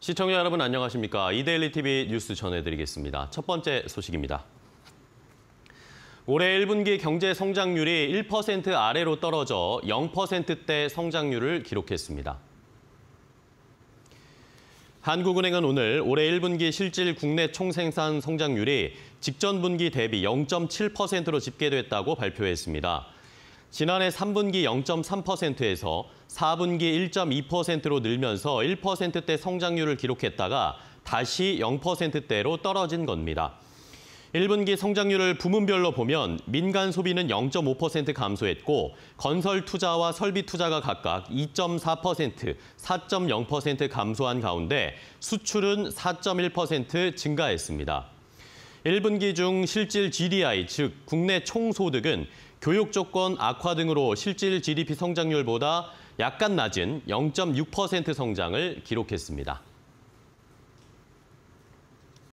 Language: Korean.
시청자 여러분 안녕하십니까? 이데일리 TV 뉴스 전해드리겠습니다. 첫 번째 소식입니다. 올해 1분기 경제 성장률이 1% 아래로 떨어져 0%대 성장률을 기록했습니다. 한국은행은 오늘 올해 1분기 실질 국내 총생산 성장률이 직전 분기 대비 0.7%로 집계됐다고 발표했습니다. 지난해 3분기 0.3%에서 4분기 1.2%로 늘면서 1%대 성장률을 기록했다가 다시 0%대로 떨어진 겁니다. 1분기 성장률을 부문별로 보면 민간 소비는 0.5% 감소했고 건설 투자와 설비 투자가 각각 2.4%, 4.0% 감소한 가운데 수출은 4.1% 증가했습니다. 1분기 중 실질 GDI, 즉 국내 총소득은 교육 조건 악화 등으로 실질 GDP 성장률보다 약간 낮은 0.6% 성장을 기록했습니다.